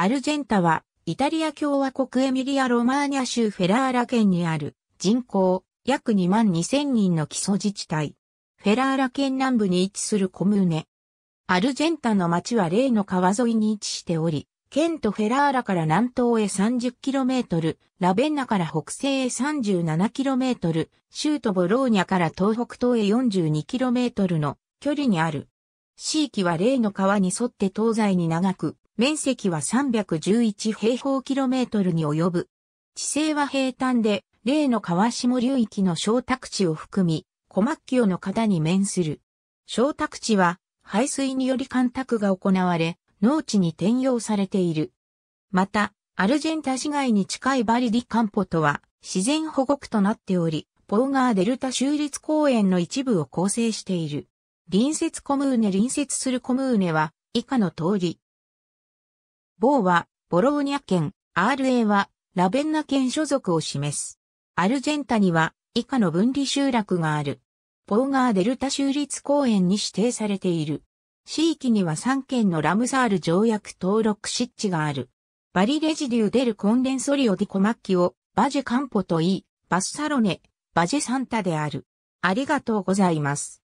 アルジェンタは、イタリア共和国エミリア・ロマーニャ州フェラーラ県にある人口約2万2000人の基礎自治体。フェラーラ県南部に位置するコムーネ。アルジェンタの町は例の川沿いに位置しており、県とフェラーラから南東へ 30km、ラベンナから北西へ 37km、州都ボローニャから東北東へ 42km の距離にある。地域は例の川に沿って東西に長く、面積は311平方キロメートルに及ぶ。地勢は平坦で、例の川下流域の小宅地を含み、小牧清の方に面する。小宅地は、排水により干拓が行われ、農地に転用されている。また、アルジェンタ市街に近いバリディカンポとは、自然保護区となっており、ポーガーデルタ州立公園の一部を構成している。隣接コムーネ隣接するコムーネは以下の通り。ボーはボローニャ県、RA はラベンナ県所属を示す。アルジェンタには以下の分離集落がある。ポーガーデルタ州立公園に指定されている。地域には3県のラムサール条約登録湿地がある。バリレジデュデルコンデンソリオディコマッキオ、バジェカンポといい、バスサロネ、バジェサンタである。ありがとうございます。